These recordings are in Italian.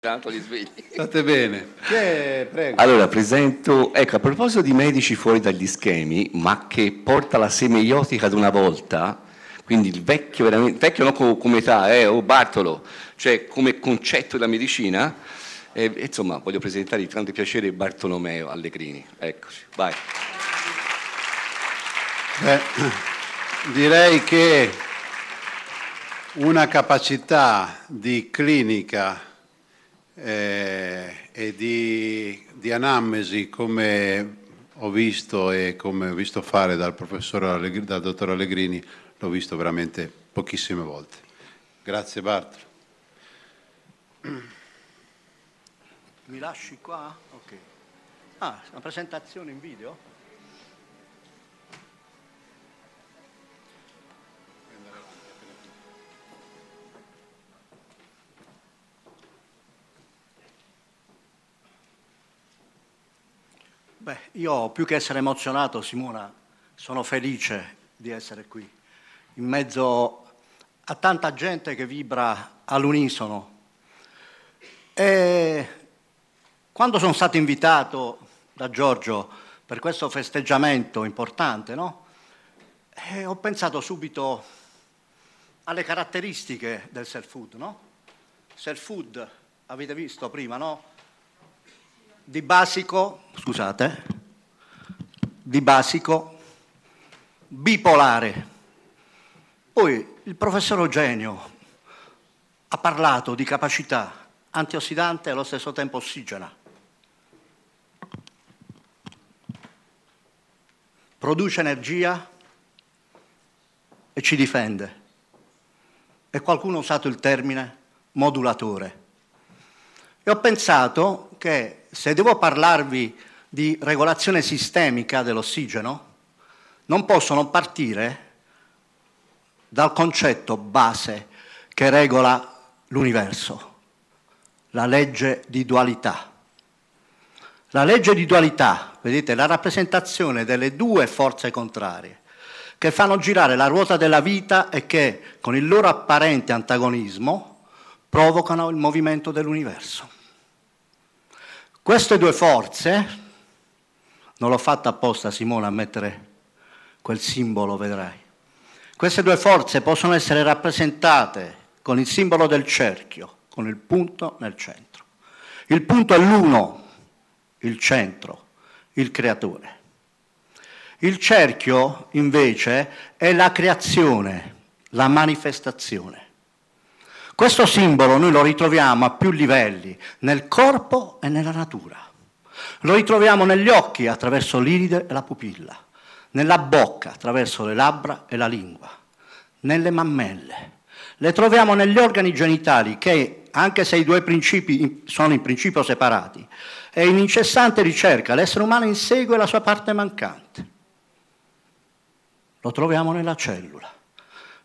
Tanto li State bene. Che, prego. Allora, presento, ecco, a proposito di medici fuori dagli schemi, ma che porta la semeiotica ad una volta, quindi il vecchio veramente, vecchio non come età, eh, o oh, Bartolo, cioè come concetto della medicina, eh, insomma, voglio presentare di tanto piacere Bartolomeo Allegrini. Eccoci, vai. Beh. Direi che una capacità di clinica eh, e di, di, anamnesi come ho visto e come ho visto fare dal professor Allegri, dal dottor Allegrini, l'ho visto veramente pochissime volte. Grazie Bartolo. Mi lasci qua? Ok. Ah, una presentazione in video? Beh, io più che essere emozionato, Simona, sono felice di essere qui, in mezzo a tanta gente che vibra all'unisono. E quando sono stato invitato da Giorgio per questo festeggiamento importante, no? E ho pensato subito alle caratteristiche del self food, no? Self food, avete visto prima, no? di basico, scusate, eh. di basico bipolare. Poi il professor Eugenio ha parlato di capacità antiossidante e allo stesso tempo ossigena. Produce energia e ci difende. E qualcuno ha usato il termine modulatore. E ho pensato che se devo parlarvi di regolazione sistemica dell'ossigeno, non posso non partire dal concetto base che regola l'universo, la legge di dualità. La legge di dualità, vedete, è la rappresentazione delle due forze contrarie che fanno girare la ruota della vita e che, con il loro apparente antagonismo, provocano il movimento dell'universo. Queste due forze, non l'ho fatta apposta Simone a mettere quel simbolo, vedrai, queste due forze possono essere rappresentate con il simbolo del cerchio, con il punto nel centro. Il punto è l'uno, il centro, il creatore. Il cerchio invece è la creazione, la manifestazione. Questo simbolo noi lo ritroviamo a più livelli, nel corpo e nella natura. Lo ritroviamo negli occhi attraverso l'iride e la pupilla, nella bocca attraverso le labbra e la lingua, nelle mammelle. Le troviamo negli organi genitali che, anche se i due principi sono in principio separati, è in incessante ricerca, l'essere umano insegue la sua parte mancante. Lo troviamo nella cellula,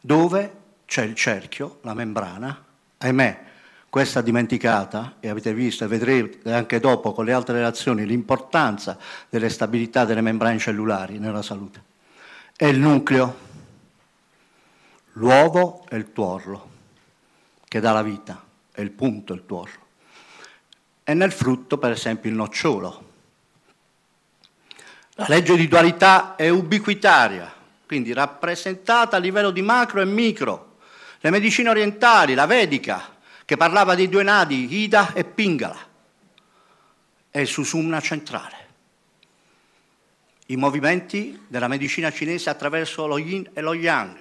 dove c'è il cerchio, la membrana, Ahimè, questa dimenticata, e avete visto e vedrete anche dopo con le altre relazioni l'importanza delle stabilità delle membrane cellulari nella salute, è il nucleo, l'uovo e il tuorlo, che dà la vita, è il punto il tuorlo. E nel frutto, per esempio, il nocciolo. La legge di dualità è ubiquitaria, quindi rappresentata a livello di macro e micro le medicine orientali, la vedica, che parlava dei due nadi, Ida e Pingala, e il Susumna centrale. I movimenti della medicina cinese attraverso lo yin e lo yang.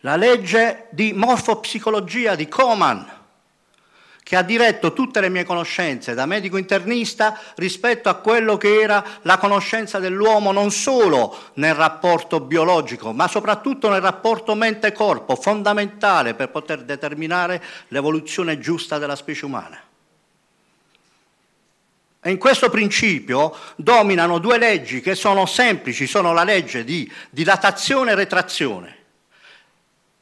La legge di morfopsicologia di Coman, che ha diretto tutte le mie conoscenze da medico internista rispetto a quello che era la conoscenza dell'uomo non solo nel rapporto biologico, ma soprattutto nel rapporto mente-corpo, fondamentale per poter determinare l'evoluzione giusta della specie umana. E in questo principio dominano due leggi che sono semplici, sono la legge di dilatazione e retrazione.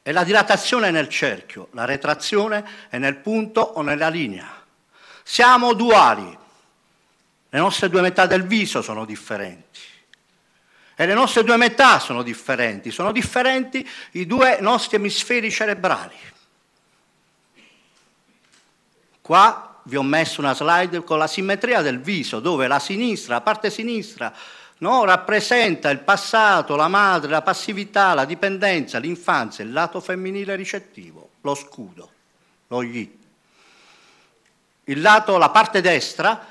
E la dilatazione è nel cerchio, la retrazione è nel punto o nella linea. Siamo duali. Le nostre due metà del viso sono differenti. E le nostre due metà sono differenti. Sono differenti i due nostri emisferi cerebrali. Qua vi ho messo una slide con la simmetria del viso, dove la sinistra, la parte sinistra no? rappresenta il passato, la madre, la passività, la dipendenza, l'infanzia, il lato femminile ricettivo, lo scudo, lo yi. Il lato, la parte destra,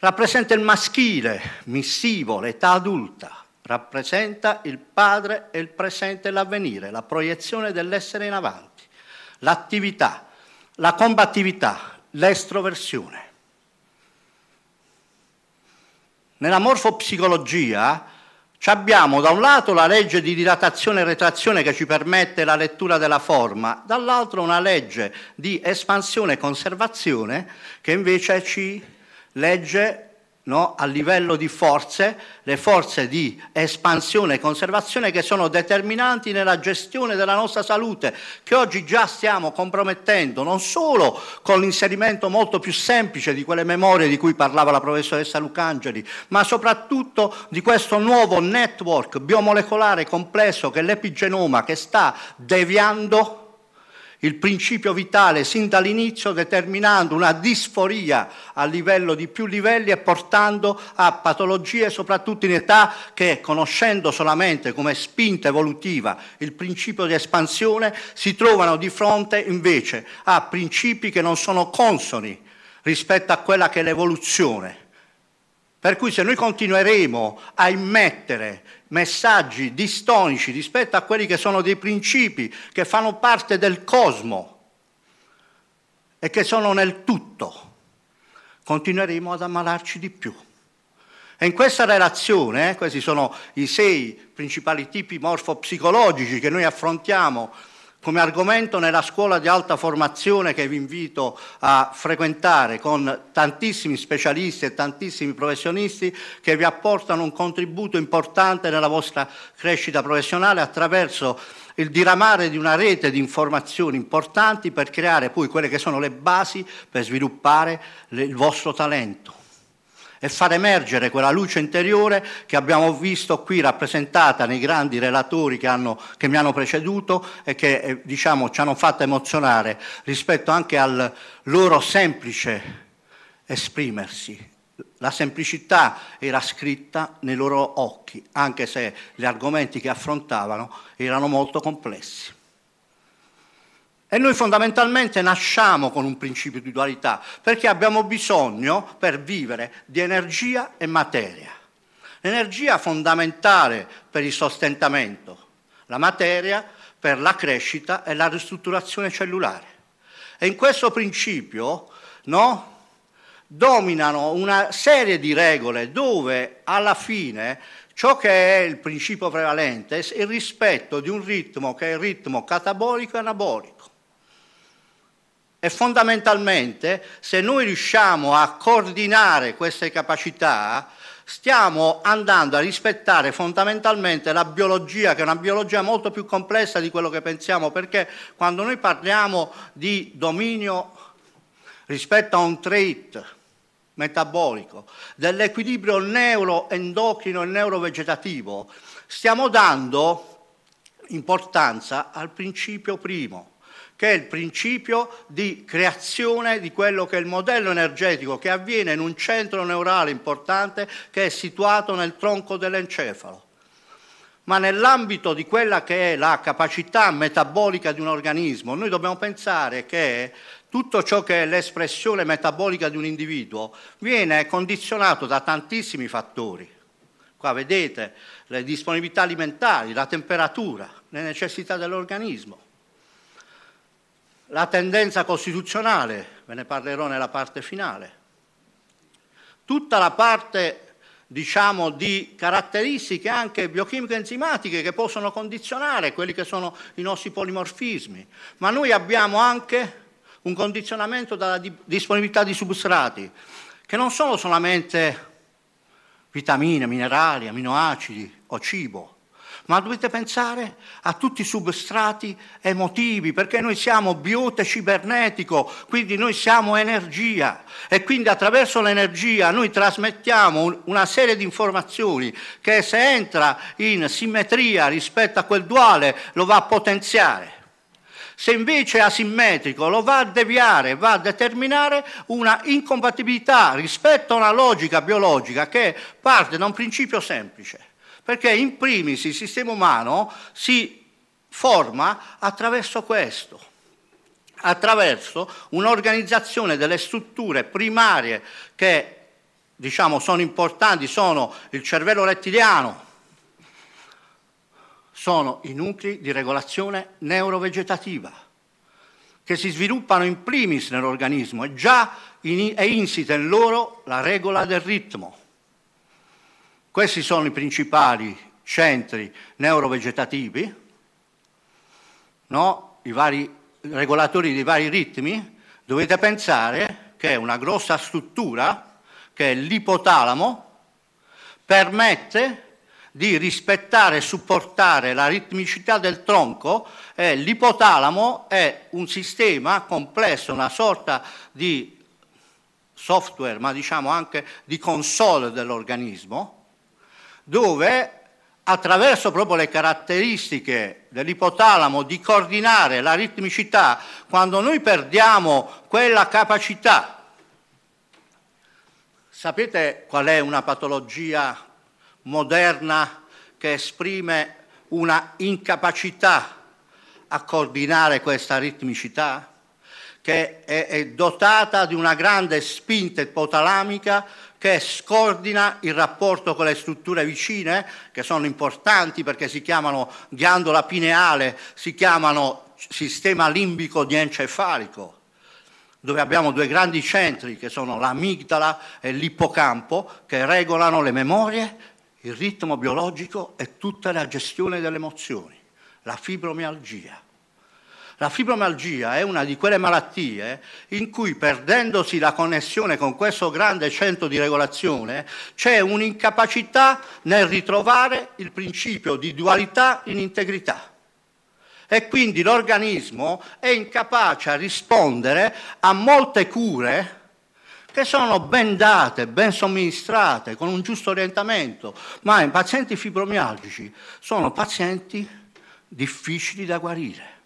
rappresenta il maschile, missivo, l'età adulta, rappresenta il padre e il presente e l'avvenire, la proiezione dell'essere in avanti, l'attività, la combattività, l'estroversione. nella morfopsicologia abbiamo da un lato la legge di dilatazione e retrazione che ci permette la lettura della forma, dall'altro una legge di espansione e conservazione che invece ci legge No? a livello di forze, le forze di espansione e conservazione che sono determinanti nella gestione della nostra salute, che oggi già stiamo compromettendo non solo con l'inserimento molto più semplice di quelle memorie di cui parlava la professoressa Lucangeli, ma soprattutto di questo nuovo network biomolecolare complesso che è l'epigenoma che sta deviando il principio vitale sin dall'inizio determinando una disforia a livello di più livelli e portando a patologie soprattutto in età che conoscendo solamente come spinta evolutiva il principio di espansione si trovano di fronte invece a principi che non sono consoni rispetto a quella che è l'evoluzione per cui se noi continueremo a immettere messaggi distonici rispetto a quelli che sono dei principi che fanno parte del cosmo e che sono nel tutto, continueremo ad ammalarci di più. E in questa relazione, eh, questi sono i sei principali tipi morfopsicologici che noi affrontiamo come argomento nella scuola di alta formazione che vi invito a frequentare con tantissimi specialisti e tantissimi professionisti che vi apportano un contributo importante nella vostra crescita professionale attraverso il diramare di una rete di informazioni importanti per creare poi quelle che sono le basi per sviluppare il vostro talento e far emergere quella luce interiore che abbiamo visto qui rappresentata nei grandi relatori che, hanno, che mi hanno preceduto e che eh, diciamo, ci hanno fatto emozionare rispetto anche al loro semplice esprimersi. La semplicità era scritta nei loro occhi, anche se gli argomenti che affrontavano erano molto complessi. E noi fondamentalmente nasciamo con un principio di dualità, perché abbiamo bisogno per vivere di energia e materia. L'energia fondamentale per il sostentamento, la materia per la crescita e la ristrutturazione cellulare. E in questo principio no, dominano una serie di regole dove alla fine Ciò che è il principio prevalente è il rispetto di un ritmo che è il ritmo catabolico e anabolico. E fondamentalmente, se noi riusciamo a coordinare queste capacità, stiamo andando a rispettare fondamentalmente la biologia, che è una biologia molto più complessa di quello che pensiamo, perché quando noi parliamo di dominio rispetto a un trait metabolico, dell'equilibrio neuroendocrino e neurovegetativo, stiamo dando importanza al principio primo, che è il principio di creazione di quello che è il modello energetico che avviene in un centro neurale importante che è situato nel tronco dell'encefalo. Ma nell'ambito di quella che è la capacità metabolica di un organismo, noi dobbiamo pensare che tutto ciò che è l'espressione metabolica di un individuo viene condizionato da tantissimi fattori. Qua vedete le disponibilità alimentari, la temperatura, le necessità dell'organismo la tendenza costituzionale, ve ne parlerò nella parte finale, tutta la parte diciamo, di caratteristiche anche biochimiche enzimatiche che possono condizionare quelli che sono i nostri polimorfismi, ma noi abbiamo anche un condizionamento dalla disponibilità di substrati, che non sono solamente vitamine, minerali, aminoacidi o cibo, ma dovete pensare a tutti i substrati emotivi, perché noi siamo biota cibernetico, quindi noi siamo energia e quindi attraverso l'energia noi trasmettiamo una serie di informazioni che se entra in simmetria rispetto a quel duale lo va a potenziare. Se invece è asimmetrico lo va a deviare, va a determinare una incompatibilità rispetto a una logica biologica che parte da un principio semplice perché in primis il sistema umano si forma attraverso questo attraverso un'organizzazione delle strutture primarie che diciamo sono importanti, sono il cervello rettiliano, sono i nuclei di regolazione neurovegetativa che si sviluppano in primis nell'organismo e già in, è insita in loro la regola del ritmo. Questi sono i principali centri neurovegetativi, no? i vari regolatori dei vari ritmi. Dovete pensare che una grossa struttura, che è l'ipotalamo, permette di rispettare e supportare la ritmicità del tronco e l'ipotalamo è un sistema complesso, una sorta di software, ma diciamo anche di console dell'organismo, dove attraverso proprio le caratteristiche dell'ipotalamo di coordinare la ritmicità, quando noi perdiamo quella capacità, sapete qual è una patologia moderna che esprime una incapacità a coordinare questa ritmicità? Che è, dotata di una grande spinta ipotalamica che scordina il rapporto con le strutture vicine, che sono importanti perché si chiamano ghiandola pineale, si chiamano sistema limbico diencefalico, dove abbiamo due grandi centri che sono l'amigdala e l'ippocampo, che regolano le memorie, il ritmo biologico e tutta la gestione delle emozioni, la fibromialgia. La fibromialgia è una di quelle malattie in cui perdendosi la connessione con questo grande centro di regolazione c'è un'incapacità nel ritrovare il principio di dualità in integrità e quindi l'organismo è incapace a rispondere a molte cure che sono ben date, ben somministrate, con un giusto orientamento, ma in pazienti fibromialgici sono pazienti difficili da guarire.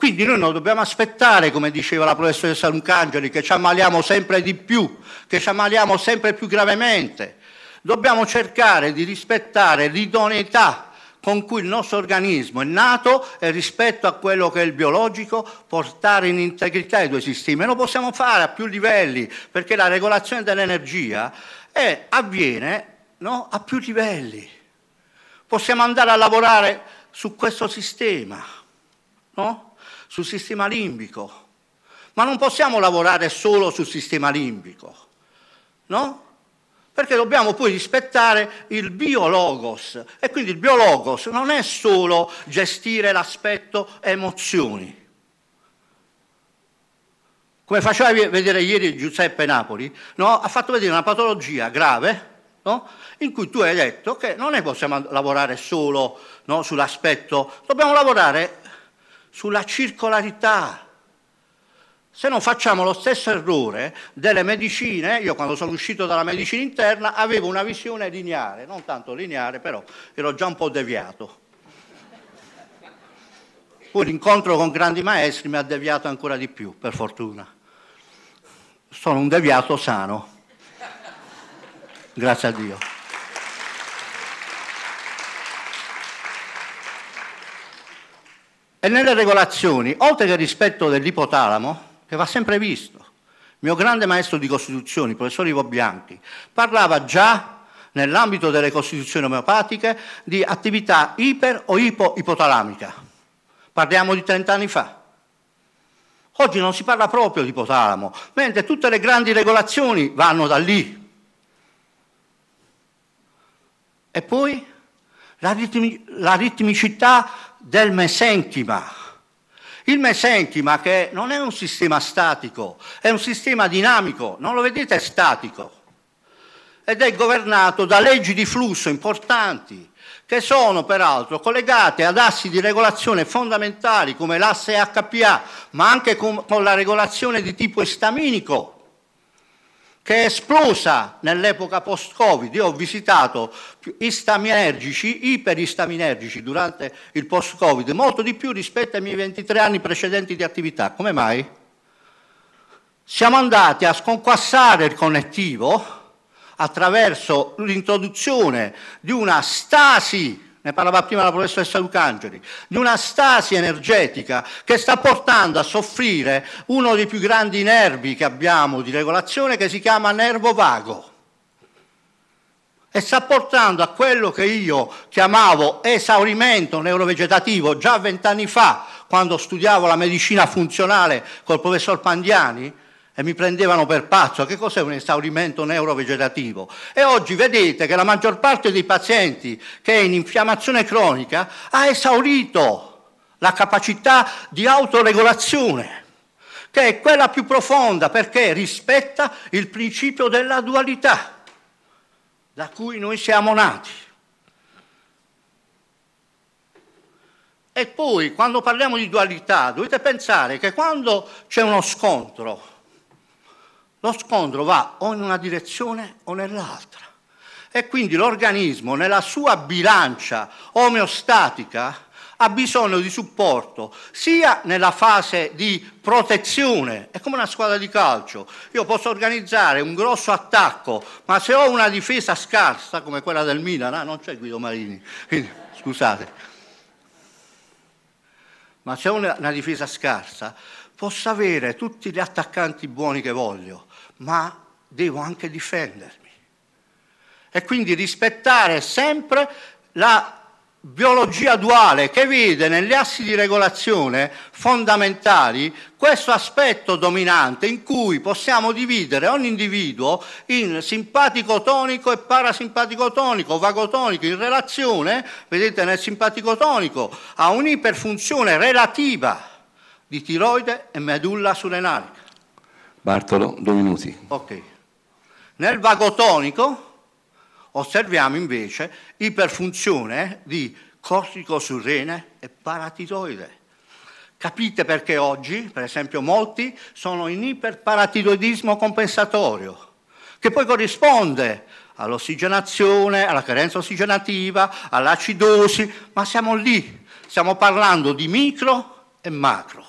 Quindi noi non dobbiamo aspettare, come diceva la professoressa Lucangeli, che ci ammaliamo sempre di più, che ci ammaliamo sempre più gravemente. Dobbiamo cercare di rispettare l'idoneità con cui il nostro organismo è nato e rispetto a quello che è il biologico portare in integrità i due sistemi. E lo possiamo fare a più livelli perché la regolazione dell'energia è, avviene no, a più livelli. Possiamo andare a lavorare su questo sistema. No? sul sistema limbico. Ma non possiamo lavorare solo sul sistema limbico, no? Perché dobbiamo poi rispettare il biologos e quindi il biologos non è solo gestire l'aspetto emozioni. Come faceva vedere ieri Giuseppe Napoli, no? ha fatto vedere una patologia grave No? in cui tu hai detto che non è possiamo lavorare solo no, sull'aspetto, dobbiamo lavorare sulla circolarità. Se non facciamo lo stesso errore delle medicine, io quando sono uscito dalla medicina interna avevo una visione lineare, non tanto lineare, però ero già un po' deviato. Poi l'incontro con grandi maestri mi ha deviato ancora di più, per fortuna. Sono un deviato sano. Grazie a Dio. E nelle regolazioni, oltre che rispetto dell'ipotalamo, che va sempre visto, il mio grande maestro di Costituzione, il professor Ivo Bianchi, parlava già nell'ambito delle costituzioni omeopatiche di attività iper o ipo-ipotalamica. Parliamo di 30 anni fa. Oggi non si parla proprio di ipotalamo, mentre tutte le grandi regolazioni vanno da lì. E poi la, ritmi- la ritmicità del mesenchima. Il mesenchima che non è un sistema statico, è un sistema dinamico, non lo vedete è statico. Ed è governato da leggi di flusso importanti, che sono peraltro collegate ad assi di regolazione fondamentali come l'asse HPA, ma anche con, con la regolazione di tipo estaminico che è esplosa nell'epoca post-Covid. Io ho visitato istaminergici, iperistaminergici durante il post-Covid, molto di più rispetto ai miei 23 anni precedenti di attività. Come mai? Siamo andati a sconquassare il connettivo attraverso l'introduzione di una stasi ne parlava prima la professoressa Lucangeli, di una stasi energetica che sta portando a soffrire uno dei più grandi nervi che abbiamo di regolazione che si chiama nervo vago e sta portando a quello che io chiamavo esaurimento neurovegetativo già vent'anni fa quando studiavo la medicina funzionale col professor Pandiani, e mi prendevano per pazzo, che cos'è un esaurimento neurovegetativo? E oggi vedete che la maggior parte dei pazienti che è in infiammazione cronica ha esaurito la capacità di autoregolazione, che è quella più profonda perché rispetta il principio della dualità da cui noi siamo nati. E poi, quando parliamo di dualità, dovete pensare che quando c'è uno scontro lo scontro va o in una direzione o nell'altra. E quindi l'organismo nella sua bilancia omeostatica ha bisogno di supporto sia nella fase di protezione, è come una squadra di calcio, io posso organizzare un grosso attacco, ma se ho una difesa scarsa come quella del Milan, ah, non c'è Guido Marini, quindi, scusate, ma se ho una difesa scarsa posso avere tutti gli attaccanti buoni che voglio, ma devo anche difendermi. E quindi rispettare sempre la biologia duale che vede negli assi di regolazione fondamentali questo aspetto dominante in cui possiamo dividere ogni individuo in simpatico tonico e parasimpatico tonico, vagotonico, in relazione, vedete nel simpatico tonico, a un'iperfunzione relativa di tiroide e medulla surenarica. Bartolo, due minuti. Ok. Nel vagotonico osserviamo invece iperfunzione di cortico e paratidoide. Capite perché oggi, per esempio, molti sono in iperparatidoidismo compensatorio, che poi corrisponde all'ossigenazione, alla carenza ossigenativa, all'acidosi, ma siamo lì, stiamo parlando di micro e macro.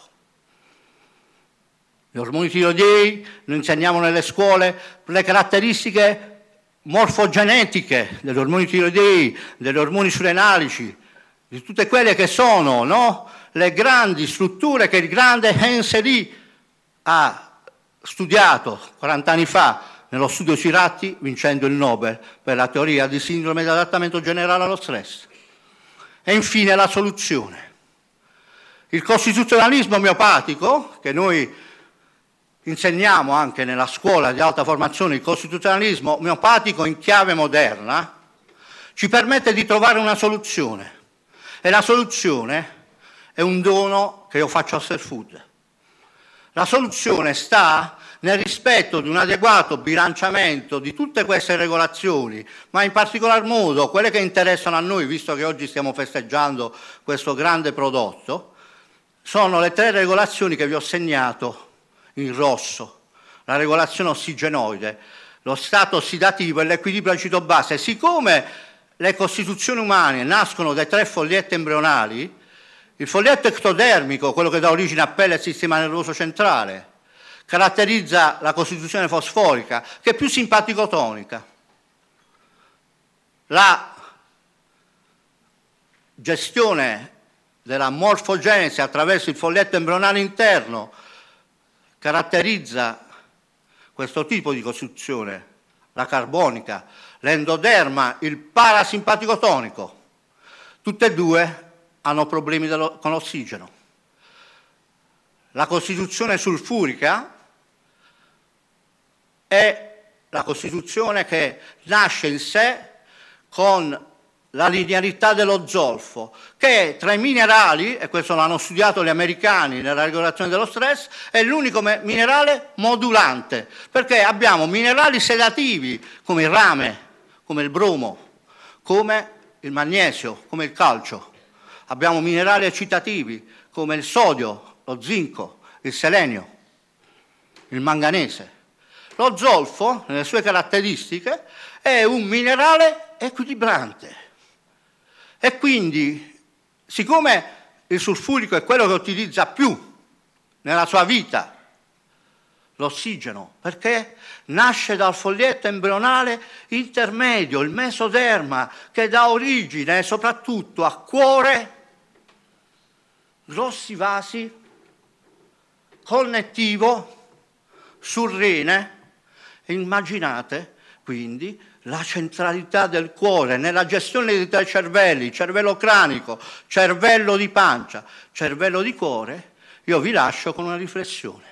Gli ormoni tiroidei lo insegniamo nelle scuole, le caratteristiche morfogenetiche degli ormoni tiroidei, degli ormoni surrenalici, di tutte quelle che sono no? le grandi strutture che il grande Hensery ha studiato 40 anni fa nello studio Ciratti, vincendo il Nobel per la teoria di sindrome di adattamento generale allo stress. E infine la soluzione. Il costituzionalismo omeopatico, che noi insegniamo anche nella scuola di alta formazione il costituzionalismo omeopatico in chiave moderna, ci permette di trovare una soluzione. E la soluzione è un dono che io faccio a Serfood. La soluzione sta nel rispetto di un adeguato bilanciamento di tutte queste regolazioni, ma in particolar modo quelle che interessano a noi, visto che oggi stiamo festeggiando questo grande prodotto, sono le tre regolazioni che vi ho segnato in rosso, la regolazione ossigenoide, lo stato ossidativo e l'equilibrio acido-base. Siccome le costituzioni umane nascono dai tre foglietti embrionali, il foglietto ectodermico, quello che dà origine a pelle e sistema nervoso centrale, caratterizza la costituzione fosforica, che è più simpaticotonica. La gestione della morfogenesi attraverso il foglietto embrionale interno caratterizza questo tipo di costituzione, la carbonica, l'endoderma, il parasimpatico tonico, tutte e due hanno problemi con l'ossigeno. La costituzione sulfurica è la costituzione che nasce in sé con la linearità dello zolfo, che tra i minerali, e questo l'hanno studiato gli americani nella regolazione dello stress, è l'unico minerale modulante, perché abbiamo minerali sedativi come il rame, come il bromo, come il magnesio, come il calcio, abbiamo minerali eccitativi come il sodio, lo zinco, il selenio, il manganese. Lo zolfo, nelle sue caratteristiche, è un minerale equilibrante e quindi, siccome il sulfurico è quello che utilizza più nella sua vita l'ossigeno, perché nasce dal foglietto embrionale intermedio, il mesoderma, che dà origine soprattutto a cuore, grossi vasi, connettivo, sul rene, immaginate quindi la centralità del cuore nella gestione dei tre cervelli, cervello cranico, cervello di pancia, cervello di cuore, io vi lascio con una riflessione.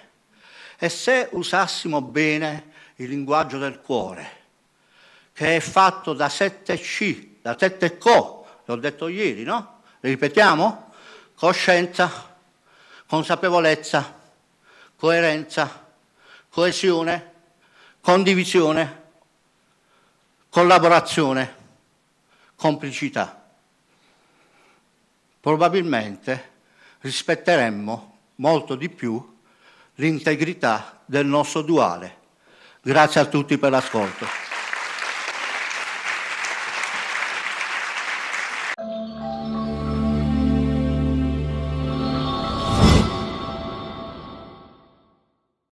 E se usassimo bene il linguaggio del cuore, che è fatto da sette c da tette co, l'ho detto ieri, no? Ripetiamo? Coscienza, consapevolezza, coerenza, coesione, condivisione, collaborazione, complicità. Probabilmente rispetteremmo molto di più l'integrità del nostro duale. Grazie a tutti per l'ascolto.